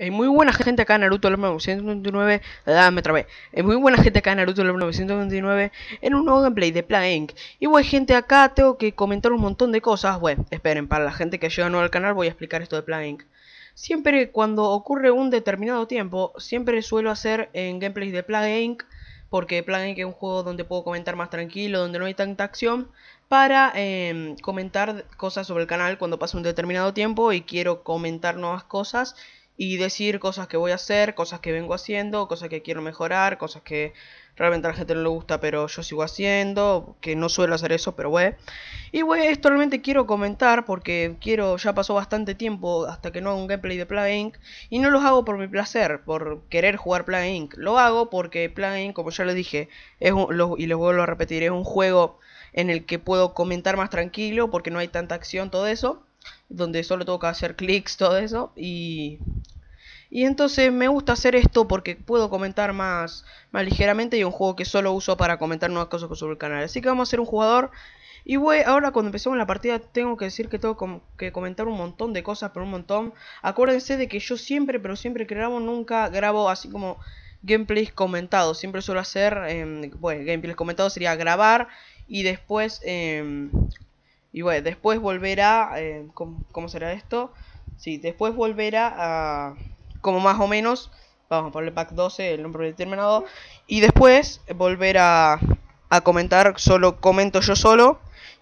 Hay eh, muy buena gente acá en Naruto Lab 929. Ah, me trabé. Eh, muy buena gente acá en Naruto Lab 929. En un nuevo gameplay de Inc Y bueno, gente, acá tengo que comentar un montón de cosas. Bueno, esperen, para la gente que llega nuevo al canal voy a explicar esto de Inc Siempre cuando ocurre un determinado tiempo, siempre suelo hacer en gameplays de Inc Porque Inc es un juego donde puedo comentar más tranquilo, donde no hay tanta acción. Para em, comentar cosas sobre el canal cuando pasa un determinado tiempo y quiero comentar nuevas cosas y decir cosas que voy a hacer, cosas que vengo haciendo, cosas que quiero mejorar, cosas que realmente a la gente no le gusta, pero yo sigo haciendo, que no suelo hacer eso, pero bueno. Y bueno, esto realmente quiero comentar porque quiero, ya pasó bastante tiempo hasta que no hago un gameplay de playing Inc. Y no los hago por mi placer, por querer jugar playing Inc. Lo hago porque playing Inc., como ya les dije, es y les vuelvo a repetir, es un juego en el que puedo comentar más tranquilo porque no hay tanta acción, todo eso donde solo tengo que hacer clics, todo eso. Y, y entonces me gusta hacer esto porque puedo comentar más, ligeramente y un juego que solo uso para comentar nuevas cosas sobre el canal. Así que vamos a hacer un jugador. Y voy, ahora cuando empecemos la partida tengo que decir que tengo que comentar un montón de cosas, pero un montón. Acuérdense de que yo siempre, pero siempre que grabo, nunca grabo así como gameplays comentados. Siempre suelo hacer, em, bueno, gameplays comentados sería grabar y después em, y bueno, después volverá, eh, ¿cómo, será esto? Sí, después volverá a, como más o menos, vamos a ponerle pack 12, el nombre determinado. Y después volver a, a comentar, solo comento yo solo.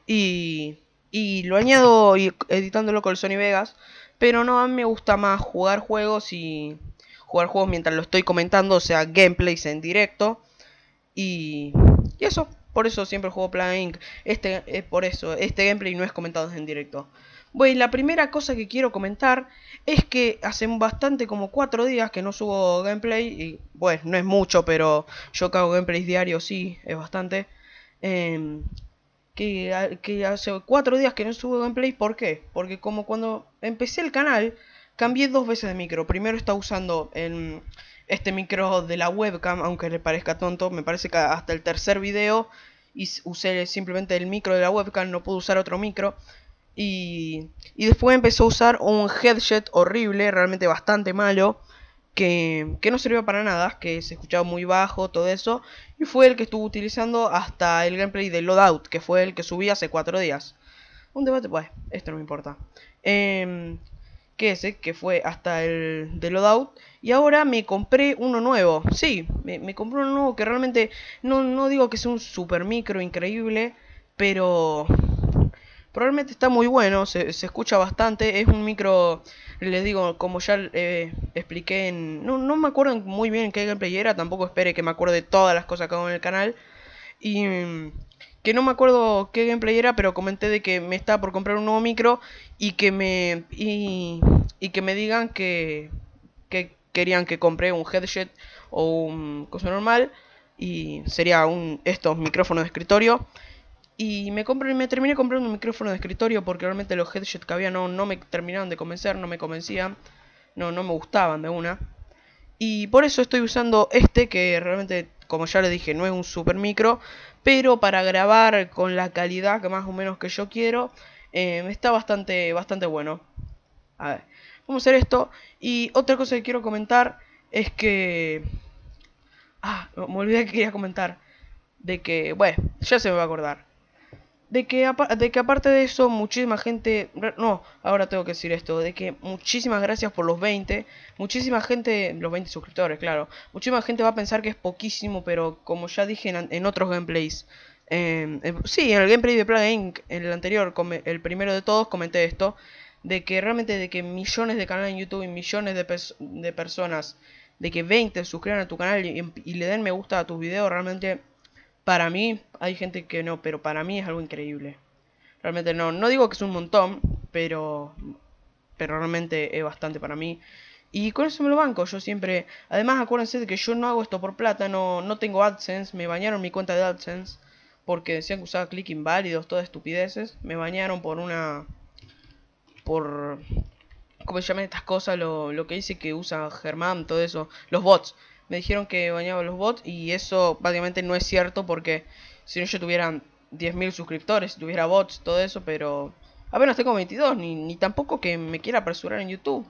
Y, y lo añado editándolo con el Sony Vegas. Pero no, a me gusta más jugar juegos y jugar juegos mientras lo estoy comentando, o sea, gameplays en directo. Y, y eso. Por eso siempre juego Plan Inc. Este, es eh, por eso, este gameplay no es comentado en directo. Bueno, la primera cosa que quiero comentar es que hace bastante como cuatro días que no subo gameplay. Y bueno, no es mucho, pero yo cago gameplays diarios, sí, es bastante. Em, que, hace cuatro días que no subo gameplay, ¿por qué? Porque como cuando empecé el canal, cambié dos veces de micro. Primero estaba usando el, este micro de la webcam, aunque le parezca tonto, me parece que hasta el tercer video y usé simplemente el micro de la webcam, no pude usar otro micro. Y, y después empezó a usar un headset horrible, realmente bastante malo, que, que no servía para nada, que se escuchaba muy bajo, todo eso. Y fue el que estuvo utilizando hasta el gameplay de Loadout, que fue el que subí hace cuatro días. Un debate, pues, esto no me importa. Em, que ese, que fue hasta el de Loadout. Y ahora me compré uno nuevo. Sí, me, compré uno nuevo que realmente no, digo que sea un super micro increíble, pero probablemente está muy bueno, se, escucha bastante. Es un micro, les digo, como ya eh, expliqué en... No, no me acuerdo muy bien en qué gameplay era, tampoco espere que me acuerde todas las cosas que hago en el canal. Y mm, que no me acuerdo qué gameplay era, pero comenté de que me estaba por comprar un nuevo micro y que me y, que me digan que, querían que compré un headset o un cosa normal y sería un estos micrófonos de escritorio y me compré, me terminé comprando un micrófono de escritorio porque realmente los headsets que había no, no me terminaban de convencer, no me convencían, no, no me gustaban de una. Y por eso estoy usando este que realmente, como ya les dije, no es un super micro, pero para grabar con la calidad que más o menos que yo quiero, eh, está bastante, bastante bueno. A ver, vamos a hacer esto. Y otra cosa que quiero comentar es que... Ah, me olvidé que quería comentar. De que, bueno, ya se me va a acordar de que, de que aparte de eso, muchísima gente, no, ahora tengo que decir esto, de que muchísimas gracias por los 20, muchísima gente, los 20 suscriptores, claro, muchísima gente va a pensar que es poquísimo, pero como ya dije en, otros gameplays, em, em, sí, en el gameplay de Plague Inc., en el anterior, el primero de todos, comenté esto, de que realmente de que millones de canales en YouTube y millones de, personas, de que 20 suscriban a tu canal y, y le den me gusta a tus videos, realmente para mí, hay gente que no, pero para mí es algo increíble. Realmente no, no digo que es un montón, pero, pero realmente es bastante para mí. Y con eso me lo banco, yo siempre... Además, acuérdense de que yo no hago esto por plata, no, no tengo AdSense, me bañaron mi cuenta de AdSense porque decían que usaba clic inválidos, todas estupideces. Me bañaron por una... por... ¿Cómo se llaman estas cosas? Lo, lo que dice que usa Germán, todo eso. Los bots me dijeron que bañaba los bots y eso básicamente no es cierto porque si no yo tuviera 10.000 suscriptores, tuviera bots, todo eso, pero apenas tengo 22, ni, ni tampoco que me quiera apresurar en YouTube.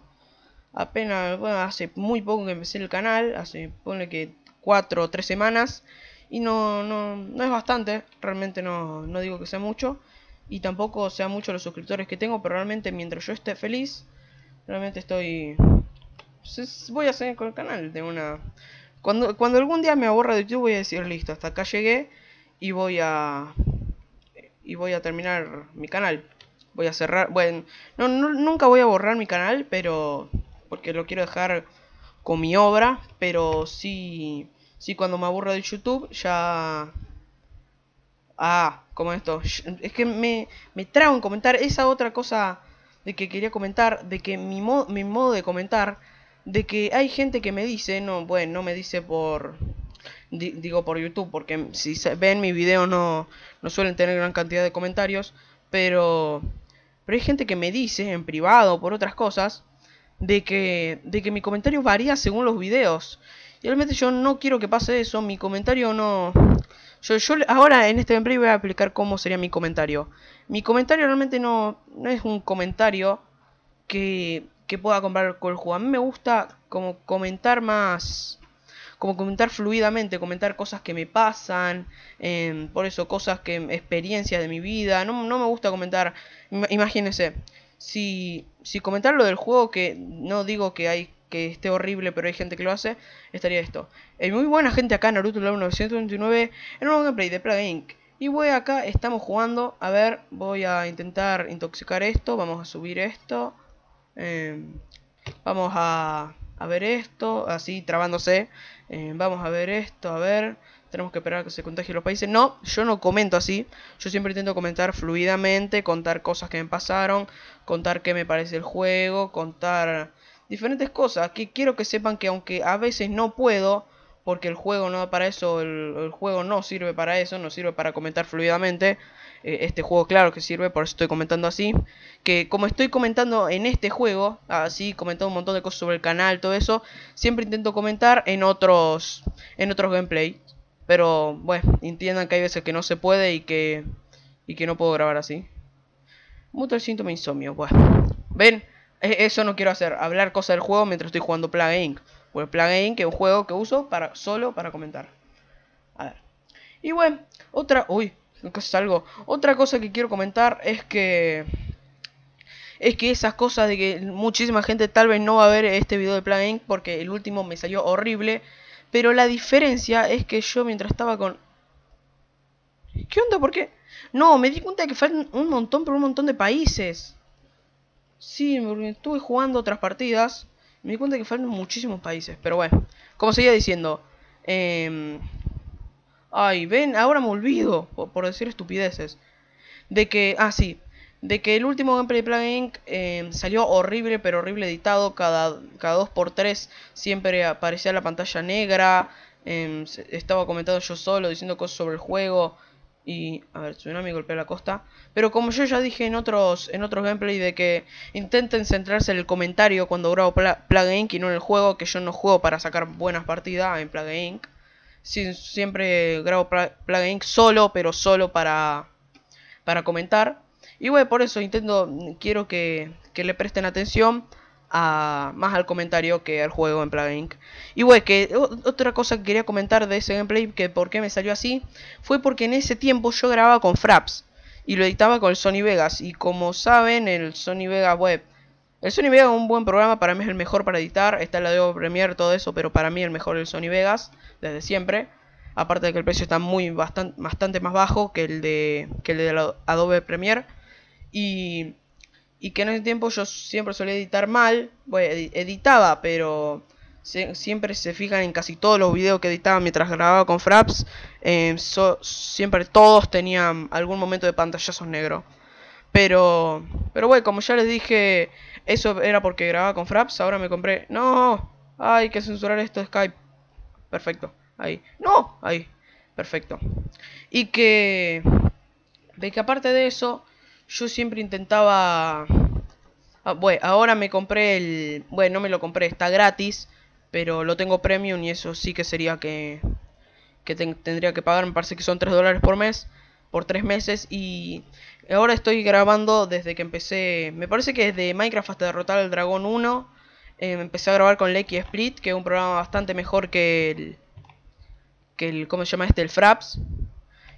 Apenas, bueno, hace muy poco que empecé el canal, hace, pone que 4 o 3 semanas, y no, no, no es bastante, realmente no, no digo que sea mucho, y tampoco sea mucho los suscriptores que tengo, pero realmente mientras yo esté feliz, realmente estoy pues, voy a seguir con el canal de una... Cuando, cuando algún día me aburra de YouTube voy a decir, listo, hasta acá llegué y voy a... Y voy a terminar mi canal. Voy a cerrar... Bueno, no, nunca voy a borrar mi canal, pero... Porque lo quiero dejar con mi obra, pero sí... Sí, cuando me aburra de YouTube ya... Ah, como esto. Es que me, trago en comentar esa otra cosa de que quería comentar, de que mi, mi modo de comentar de que hay gente que me dice, no, bueno, no me dice por digo por YouTube, porque si ven mi video no no suelen tener gran cantidad de comentarios, pero pero hay gente que me dice en privado por otras cosas de que de que mi comentario varía según los videos. Y realmente yo no quiero que pase eso, mi comentario no yo, yo, ahora en este gameplay voy a explicar cómo sería mi comentario. Mi comentario realmente no, no es un comentario que que pueda comprar con el juego. A mí me gusta como comentar más, como comentar fluidamente, comentar cosas que me pasan, em, por eso cosas que, experiencias de mi vida. No, me gusta comentar, imagínense, si, si comentar lo del juego, que no digo que hay que esté horrible, pero hay gente que lo hace, estaría esto. Eh, muy buena gente acá, Naruto Lab 929, en un gameplay de Plague Inc. Y voy acá, estamos jugando, a ver, voy a intentar intoxicar esto, vamos a subir esto. Em, vamos a, ver esto, así trabándose. Em, vamos a ver esto, a ver. Tenemos que esperar a que se contagien los países. No, yo no comento así. Yo siempre intento comentar fluidamente, contar cosas que me pasaron, contar qué me parece el juego, contar diferentes cosas. Que quiero que sepan que aunque a veces no puedo, porque el juego no para eso, el, juego no sirve para eso, no sirve para comentar fluidamente. Eh, este juego claro que sirve, por eso estoy comentando así. Que como estoy comentando en este juego, así comentando un montón de cosas sobre el canal, todo eso, siempre intento comentar en otros, en otros gameplay. Pero bueno, entiendan que hay veces que no se puede y que, y que no puedo grabar así. Muta el síntoma insomnio, bueno. Pues. Ven, e-, eso no quiero hacer, hablar cosas del juego mientras estoy jugando Plague Inc o el plugin que es un juego que uso para solo para comentar. A ver. Y bueno, otra, uy, casi salgo. Otra cosa que quiero comentar es que es que esas cosas de que muchísima gente tal vez no va a ver este video de plugin porque el último me salió horrible, pero la diferencia es que yo mientras estaba con ¿Qué onda? ¿Por qué? No, me di cuenta de que faltan un montón por un montón de países. Sí, estuve jugando otras partidas me di cuenta que fueron muchísimos países, pero bueno. Como seguía diciendo. Em, ay, ven, ahora me olvido por, decir estupideces. De que, ah, sí. De que el último gameplay de Plague Inc. Em, salió horrible, pero horrible editado. Cada, cada 2x3 siempre aparecía la pantalla negra. Em, estaba comentando yo solo, diciendo cosas sobre el juego. Y, a ver, Tsunami golpea la costa. Pero como yo ya dije en otros en otros gameplay de que intenten centrarse en el comentario cuando grabo Plague Inc. y no en el juego, que yo no juego para sacar buenas partidas en Plague Inc. siempre grabo Plague Inc. solo, pero solo para, para comentar. Y bueno, por eso intento, quiero que, que le presten atención más al comentario que al juego en Plague Inc. Y bueno, que otra cosa que quería comentar de ese gameplay, que por qué me salió así, fue porque en ese tiempo yo grababa con Fraps y lo editaba con el Sony Vegas. Y como saben, el Sony Vegas Web. El Sony Vegas es un buen programa, para mí es el mejor para editar. Está el Adobe Premiere, todo eso, pero para mí el mejor es el Sony Vegas, desde siempre. Aparte de que el precio está muy bastante, más bajo que el de que el de Adobe Premiere. Y y que en ese tiempo yo siempre solía editar mal, bueno, editaba, pero siempre se fijan en casi todos los videos que editaba mientras grababa con Fraps, eh, siempre todos tenían algún momento de pantallazos negro. Pero, pero bueno, como ya les dije, eso era porque grababa con Fraps, ahora me compré... No, hay que censurar esto de Skype. Perfecto, ahí. No, ahí. Perfecto. Y que... De que aparte de eso, yo siempre intentaba... Ah, bueno, ahora me compré el... Bueno, no me lo compré, está gratis, pero lo tengo premium y eso sí que sería que... Que tendría que pagar, me parece que son 3 dólares por mes, por 3 meses y... Ahora estoy grabando desde que empecé... Me parece que desde Minecraft hasta derrotar al dragón 1... Eh, empecé a grabar con Leki Split, que es un programa bastante mejor que el... Que el ¿Cómo se llama este? El Fraps.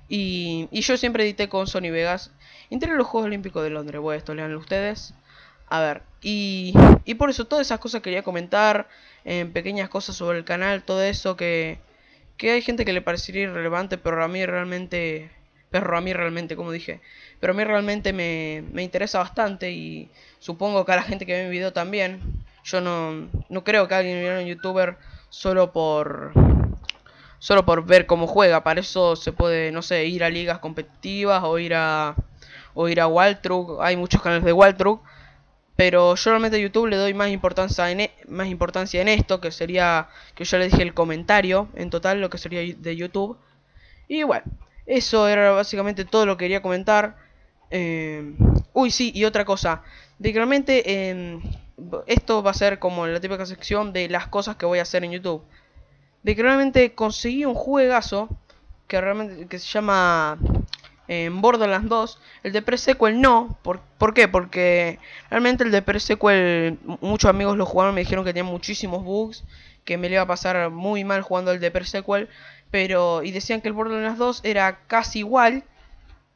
Y, y yo siempre edité con Sony Vegas entre los Juegos Olímpicos de Londres. voy a esto leanlo ustedes. A ver, y, y por eso todas esas cosas quería comentar, en pequeñas cosas sobre el canal, todo eso que, que hay gente que le parecería irrelevante, pero a mí realmente, pero a mí realmente, como dije, pero a mí realmente me, interesa bastante y supongo que a la gente que ve mi video también, yo no, no creo que alguien viera un youtuber solo por solo por ver cómo juega, para eso se puede, no sé, ir a ligas competitivas o ir a o ir a Waltrug, hay muchos canales de Waltrug, pero yo realmente a YouTube le doy más importancia en, e, más importancia en esto, que sería, que yo le dije el comentario, en total lo que sería de YouTube. Y bueno, eso era básicamente todo lo que quería comentar. Em, uy, sí, y otra cosa, de que realmente em, esto va a ser como la típica sección de las cosas que voy a hacer en YouTube. De que realmente conseguí un juegazo que realmente que se llama en Borderlands 2. El de pre-sequel no. ¿Por, qué? Porque realmente el de pre-sequel, muchos amigos lo jugaron, me dijeron que tenía muchísimos bugs, que me iba a pasar muy mal jugando el de pre-sequel. Pero, y decían que el Borderlands 2 era casi igual,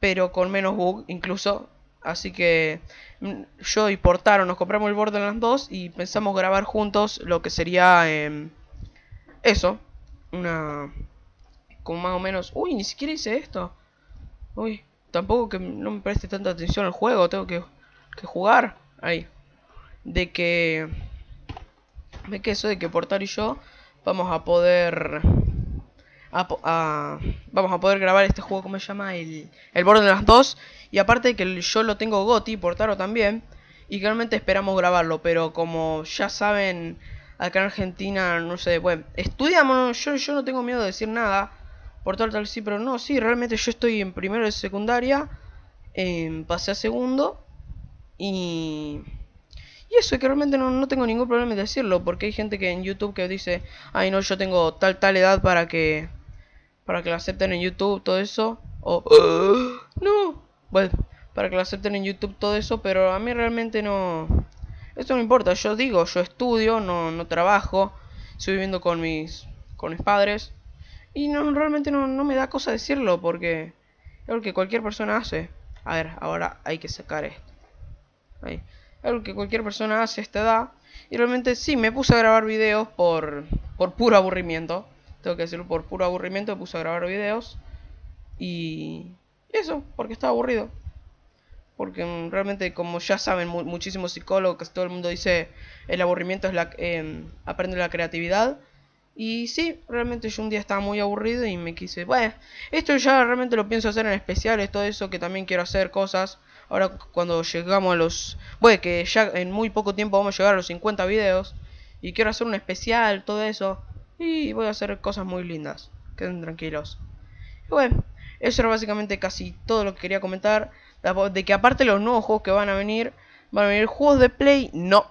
pero con menos bugs incluso. Así que mm, yo y Portaro nos compramos el Borderlands 2 y pensamos grabar juntos lo que sería em, eso. Una... con más o menos... Uy, ni siquiera hice esto. Uy, tampoco que no me preste tanta atención al juego, tengo que, jugar. Ahí. De que... me que eso de que Portar y yo vamos a poder... vamos a poder grabar este juego, ¿cómo se llama? El, el borde de las dos. Y aparte de que yo lo tengo Goti, Portaro también. Y realmente esperamos grabarlo, pero como ya saben, acá en Argentina, no sé, bueno, estudiamos, yo, yo no tengo miedo de decir nada. Por tal sí, pero no, sí, realmente yo estoy en primero de secundaria, pasé a segundo y... Y eso que realmente no, tengo ningún problema en decirlo, porque hay gente que en YouTube que dice, ay no, yo tengo tal tal edad para que para que la acepten en YouTube, todo eso, o no, bueno, para que la acepten en YouTube todo eso, pero a mí realmente no esto no importa, yo digo, yo estudio, no, no trabajo, estoy viviendo con mis con mis padres y no, realmente no, me da cosa decirlo porque es lo que cualquier persona hace. A ver, ahora hay que sacar esto. Es lo que cualquier persona hace a da Y realmente sí, me puse a grabar videos por, por puro aburrimiento. Tengo que decirlo, por puro aburrimiento me puse a grabar videos. Y eso, porque estaba aburrido. Porque mm, realmente, como ya saben muchísimos psicólogos, todo el mundo dice, el aburrimiento es la... Em, aprende la creatividad. Y sí, realmente yo un día estaba muy aburrido y me quise, bueno, esto ya realmente lo pienso hacer en especiales, todo eso que también quiero hacer cosas. Ahora cuando llegamos a los, bueno, que ya en muy poco tiempo vamos a llegar a los 50 videos y quiero hacer un especial, todo eso. Y voy a hacer cosas muy lindas, queden tranquilos. bueno, eso era básicamente casi todo lo que quería comentar. De que aparte los nuevos juegos que van a venir, van a venir juegos de play, no.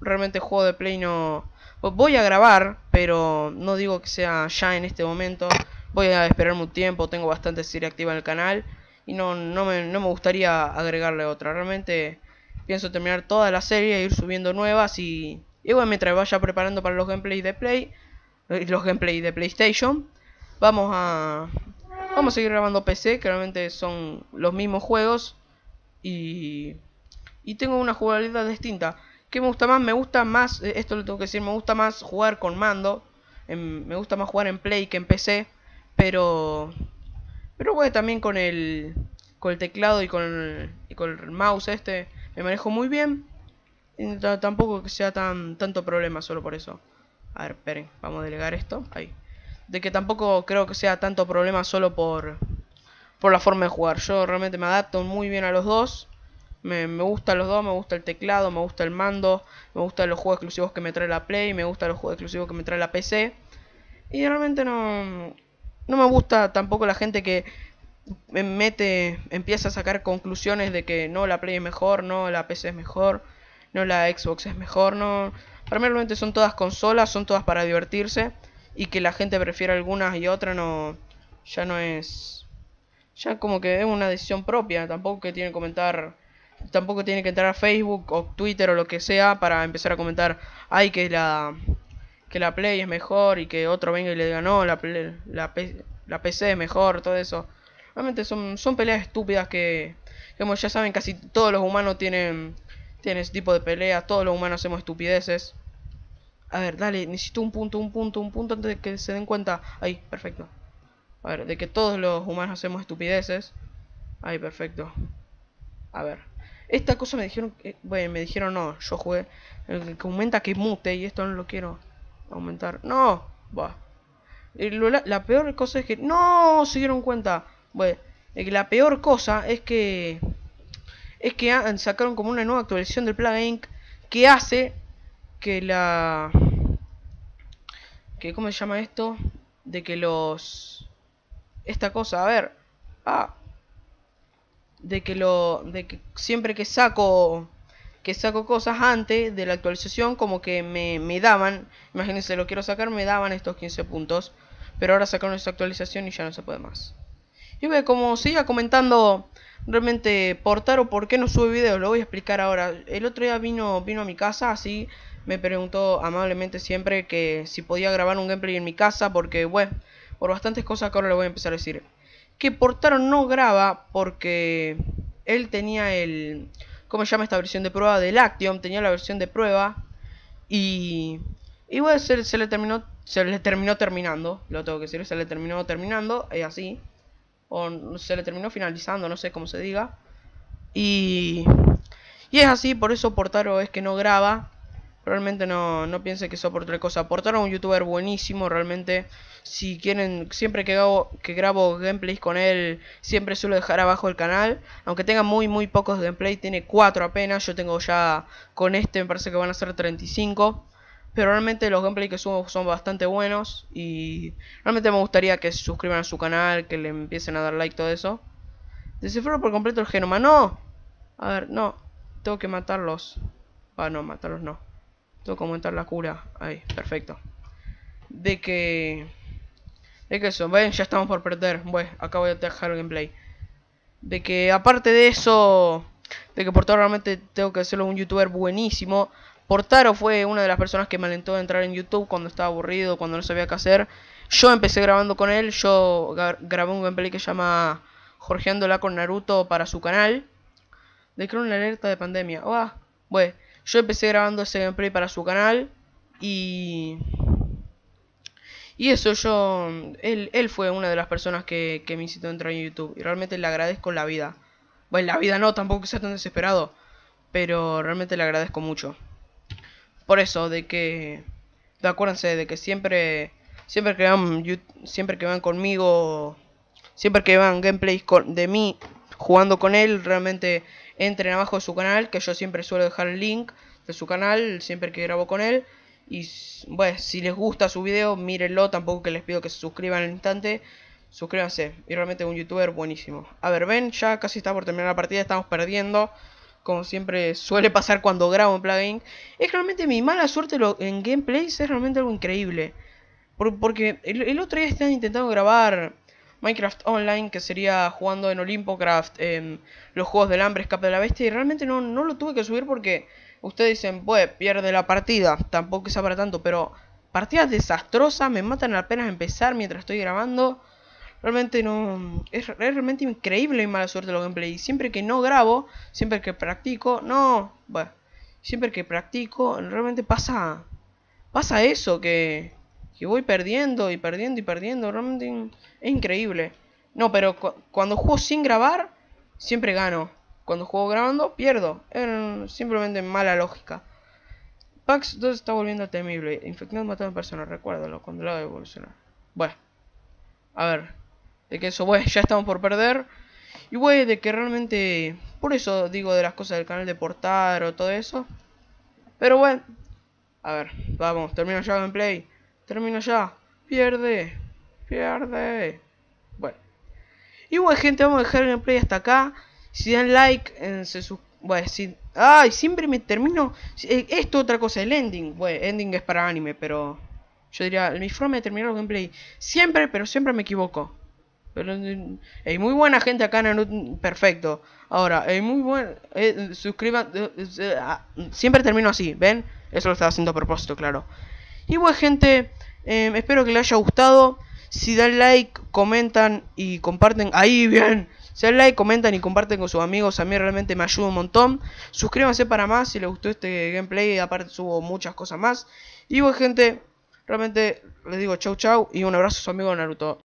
Realmente juegos de play no Voy a grabar, pero no digo que sea ya en este momento. Voy a esperar un tiempo, tengo bastante serie activa en el canal. Y no, no, me, no me gustaría agregarle otra. Realmente pienso terminar toda la serie e ir subiendo nuevas. Y, igual mientras vaya preparando para los gameplays de Play, eh, los gameplays de PlayStation, vamos a, vamos a seguir grabando PC, que realmente son los mismos juegos. Y, y tengo una jugabilidad distinta. ¿Qué me gusta más? Me gusta más, eh, esto lo tengo que decir, me gusta más jugar con mando. Em, me gusta más jugar en Play que en PC. Pero... Pero bueno, también con el, con el teclado y con el, y con el mouse este me manejo muy bien. tampoco que sea tan tanto problema solo por eso. A ver, esperen, vamos a delegar esto. Ahí. De que tampoco creo que sea tanto problema solo por, por la forma de jugar. Yo realmente me adapto muy bien a los dos. Me, gusta gustan los dos, me gusta el teclado, me gusta el mando, me gustan los juegos exclusivos que me trae la Play, me gustan los juegos exclusivos que me trae la PC. Y realmente no, no me gusta tampoco la gente que mete, empieza a sacar conclusiones de que no, la Play es mejor, no, la PC es mejor, no, la Xbox es mejor, no. primeramente son todas consolas, son todas para divertirse. Y que la gente prefiera algunas y otras no, ya no es... Ya como que es una decisión propia, tampoco que tiene que comentar tampoco tiene que entrar a Facebook o Twitter o lo que sea para empezar a comentar, ay, que la que la Play es mejor y que otro venga y le diga, no, la, la, PC es mejor, todo eso. Realmente son, son peleas estúpidas que, como ya saben, casi todos los humanos tienen, tienen ese tipo de peleas, todos los humanos hacemos estupideces. A ver, dale, necesito un punto, un punto, un punto antes de que se den cuenta. Ahí, perfecto. A ver, de que todos los humanos hacemos estupideces. Ahí, perfecto. A ver. Esta cosa me dijeron, que, bueno, me dijeron no, yo jugué. El que aumenta que mute y esto no lo quiero aumentar. No, va. La, peor cosa es que... No, se dieron cuenta. Bueno, la peor cosa es que... Es que sacaron como una nueva actualización del plugin que hace que la... Que, ¿Cómo se llama esto? De que los... Esta cosa, a ver. Ah, de que lo de que siempre que saco que saco cosas antes de la actualización como que me, me daban imagínense lo quiero sacar me daban estos 15 puntos pero ahora sacaron esta actualización y ya no se puede más y ve como siga comentando realmente por o por qué no sube videos lo voy a explicar ahora el otro día vino vino a mi casa así me preguntó amablemente siempre que si podía grabar un gameplay en mi casa porque bueno por bastantes cosas que ahora le voy a empezar a decir que Portaro no graba porque él tenía el... ¿Cómo se llama esta versión de prueba? Del Actium, tenía la versión de prueba y... Y bueno, se, le terminó se le terminó terminando, lo tengo que decir, se le terminó terminando, es así. O se le terminó finalizando, no sé cómo se diga. Y... Y es así, por eso Portaro es que no graba. Realmente no, piense que eso otra cosa. Aportar a un youtuber buenísimo, realmente. Si quieren, siempre que, hago, que grabo gameplays con él, siempre suelo dejar abajo el canal. Aunque tenga muy, muy pocos gameplays, tiene cuatro apenas. Yo tengo ya con este, me parece que van a ser 35. Pero realmente los gameplays que subo son bastante buenos. Y realmente me gustaría que se suscriban a su canal, que le empiecen a dar like, todo eso. Descifro por completo el genoma. ¡No! A ver, no. Tengo que matarlos. Ah, no, matarlos no. Tengo que aumentar la cura. Ahí, perfecto. De que... De que eso, ven, ya estamos por perder. Bueno, acá voy a dejar el gameplay. De que aparte de eso... De que Portaro realmente tengo que hacerlo un youtuber buenísimo. Portaro fue una de las personas que me alentó a entrar en YouTube cuando estaba aburrido, cuando no sabía qué hacer. Yo empecé grabando con él, yo grabé un gameplay que se llama Jorgeándola con Naruto para su canal. De que una alerta de pandemia. Oh, ah, yo empecé grabando ese gameplay para su canal y... Y eso yo, él, él fue una de las personas que, que me incitó a entrar en YouTube y realmente le agradezco la vida. Bueno, la vida no, tampoco sea tan desesperado, pero realmente le agradezco mucho. Por eso, de que, de acuérdense de que siempre, siempre que van, siempre que van conmigo, siempre que van gameplays con, de mí jugando con él, realmente entren abajo de su canal, que yo siempre suelo dejar el link de su canal, siempre que grabo con él. Y bueno, si les gusta su video, mírenlo, tampoco que les pido que se suscriban al instante. Suscríbanse, y realmente un youtuber buenísimo. A ver, ven, ya casi está por terminar la partida, estamos perdiendo. Como siempre suele pasar cuando grabo en plugin. Es realmente mi mala suerte en gameplays, es realmente algo increíble. porque el, el otro día están intentando grabar Minecraft Online, que sería jugando en Olimpocraft en los juegos del hambre, escape de la bestia, y realmente no, no lo tuve que subir porque ustedes dicen, pues pierde la partida, tampoco es para tanto, pero partidas desastrosas, me matan apenas empezar mientras estoy grabando. Realmente no. Es, realmente increíble y mala suerte de los gameplays. Y siempre que no grabo, siempre que practico, no. Bueno, siempre que practico, realmente pasa. Pasa eso que que voy perdiendo y perdiendo y perdiendo. Realmente es increíble. No, pero cuando juego sin grabar, siempre gano. Cuando juego grabando, pierdo. Es simplemente mala lógica. Pax 2 está volviendo temible. infectando matando personas, recuérdalo, cuando lo de evolucionar. Bueno. A ver. De que eso, bueno ya estamos por perder. Y wey, de que realmente... Por eso digo de las cosas del canal de portar o todo eso. Pero bueno. A ver, vamos, termino ya en play termino ya. Pierde. Pierde. Bueno. Y bueno, gente, vamos a dejar el gameplay hasta acá. Si dan like, se sus Bueno, si... ¡Ay! Siempre me termino... Eh, esto otra cosa, el ending. Bueno, ending es para anime, pero... Yo diría, mi forma de terminar el gameplay... Siempre, pero siempre me equivoco. Pero... hay eh, muy buena gente acá en Perfecto. Ahora, hay eh, muy buen... Eh, suscriban... Ah, siempre termino así, ¿ven? Eso lo estaba haciendo a propósito, claro. Y bueno gente, em, espero que les haya gustado. Si dan like, comentan y comparten. Ahí bien. Si dan like, comentan y comparten con sus amigos. A mí realmente me ayuda un montón. Suscríbanse para más si les gustó este gameplay. Aparte subo muchas cosas más. Y bueno gente, realmente les digo chau chau y un abrazo a su amigo Naruto.